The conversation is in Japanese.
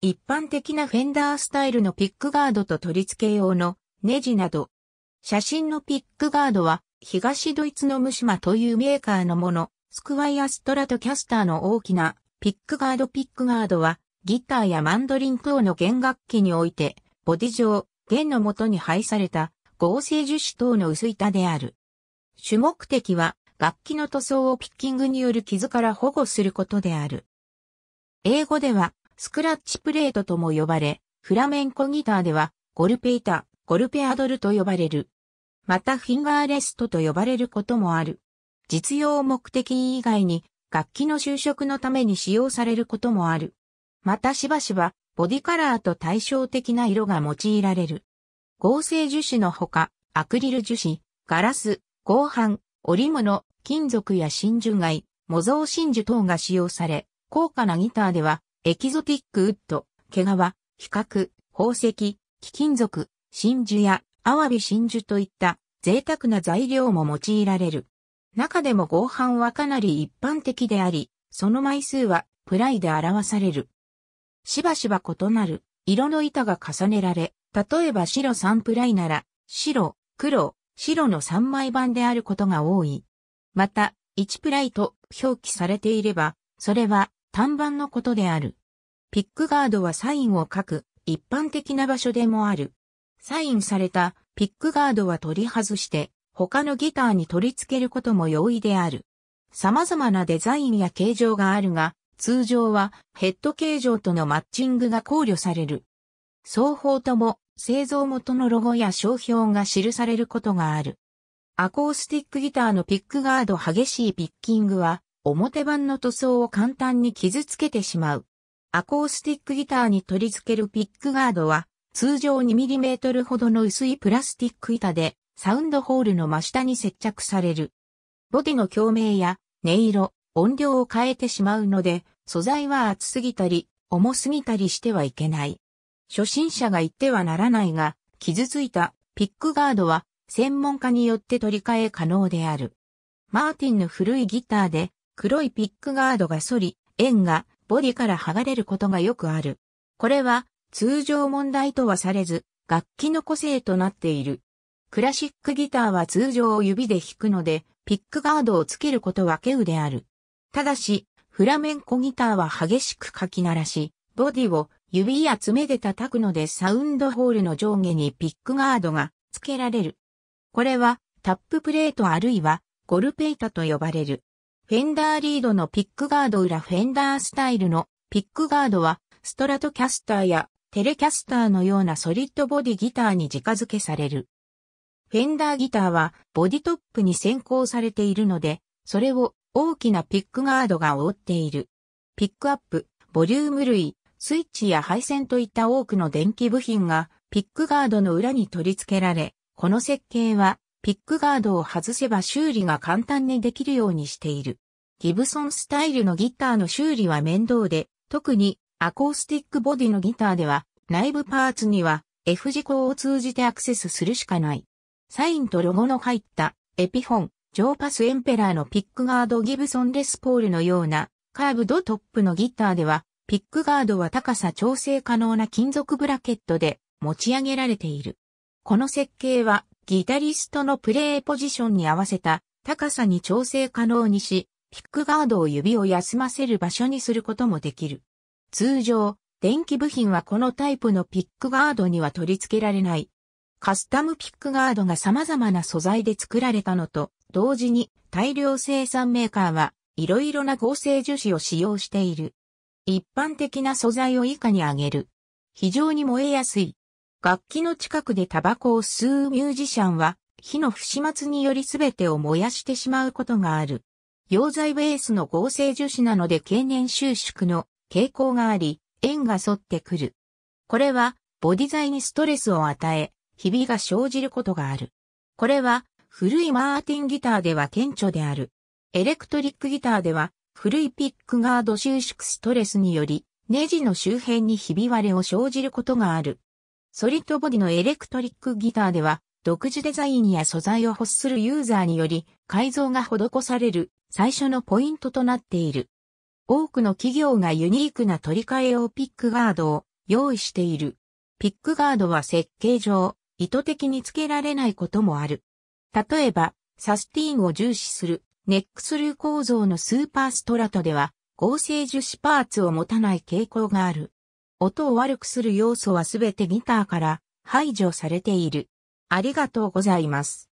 一般的なフェンダースタイルのピックガードと取り付け用のネジなど。写真のピックガードは東ドイツのムシマというメーカーのもの、スクワイアストラトキャスターの大きなピックガードピックガードはギターやマンドリンク等の弦楽器においてボディ上弦の元に配された合成樹脂等の薄板である。主目的は楽器の塗装をピッキングによる傷から保護することである。英語ではスクラッチプレートとも呼ばれ、フラメンコギターでは、ゴルペイタ、ゴルペアドルと呼ばれる。またフィンガーレストと呼ばれることもある。実用目的以外に、楽器の就職のために使用されることもある。またしばしば、ボディカラーと対照的な色が用いられる。合成樹脂のほか、アクリル樹脂、ガラス、合板、織物、金属や真珠貝、模造真珠等が使用され、高価なギターではエキゾティックウッド、毛皮、比較、宝石、貴金属、真珠やアワビ真珠といった贅沢な材料も用いられる。中でも合板はかなり一般的であり、その枚数はプライで表される。しばしば異なる色の板が重ねられ、例えば白3プライなら、白、黒、白の3枚板であることが多い。また、1プライと表記されていれば、それは単板のことである。ピックガードはサインを書く一般的な場所でもある。サインされたピックガードは取り外して他のギターに取り付けることも容易である。様々なデザインや形状があるが、通常はヘッド形状とのマッチングが考慮される。双方とも製造元のロゴや商標が記されることがある。アコースティックギターのピックガード激しいピッキングは表板の塗装を簡単に傷つけてしまう。アコースティックギターに取り付けるピックガードは、通常 2mm ほどの薄いプラスティック板で、サウンドホールの真下に接着される。ボディの共鳴や音色、音量を変えてしまうので、素材は厚すぎたり、重すぎたりしてはいけない。初心者が言ってはならないが、傷ついたピックガードは専門家によって取り替え可能である。マーティンの古いギターで黒いピックガードが反り、円がボディから剥がれることがよくある。これは通常問題とはされず、楽器の個性となっている。クラシックギターは通常指で弾くので、ピックガードをつけることは稀有である。ただし、フラメンコギターは激しくかき鳴らし、ボディを指や爪で叩くのでサウンドホールの上下にピックガードが付けられる。これはタッププレートあるいはゴルペイタと呼ばれる。フェンダーリードのピックガード裏フェンダースタイルのピックガードはストラトキャスターやテレキャスターのようなソリッドボディギターに直付けされる。フェンダーギターはボディトップに先行されているので、それを大きなピックガードが覆っている。ピックアップ、ボリューム類、スイッチや配線といった多くの電気部品がピックガードの裏に取り付けられ、この設計はピックガードを外せば修理が簡単にできるようにしている。ギブソンスタイルのギターの修理は面倒で、特にアコースティックボディのギターでは内部パーツには F 字工を通じてアクセスするしかない。サインとロゴの入ったエピフォン、ジョーパスエンペラーのピックガードギブソンレスポールのようなカーブドトップのギターではピックガードは高さ調整可能な金属ブラケットで持ち上げられている。この設計はギタリストのプレーポジションに合わせた高さに調整可能にし、ピックガードを指を休ませる場所にすることもできる。通常、電気部品はこのタイプのピックガードには取り付けられない。カスタムピックガードが様々な素材で作られたのと、同時に大量生産メーカーはいろいろな合成樹脂を使用している。一般的な素材を以下に挙げる。非常に燃えやすい。楽器の近くでタバコを吸うミュージシャンは、火の不始末により全てを燃やしてしまうことがある。溶剤ベースの合成樹脂なので経年収縮の傾向があり、縁が沿ってくる。これは、ボディ材にストレスを与え、ひびが生じることがある。これは、古いマーティンギターでは顕著である。エレクトリックギターでは、古いピックガード収縮ストレスにより、ネジの周辺にひび割れを生じることがある。ソリッドボディのエレクトリックギターでは、独自デザインや素材を欲するユーザーにより改造が施される最初のポイントとなっている。多くの企業がユニークな取り替え用ピックガードを用意している。ピックガードは設計上、意図的に付けられないこともある。例えば、サスティーンを重視するネックスルー構造のスーパーストラトでは合成樹脂パーツを持たない傾向がある。音を悪くする要素はすべてギターから排除されている。ありがとうございます。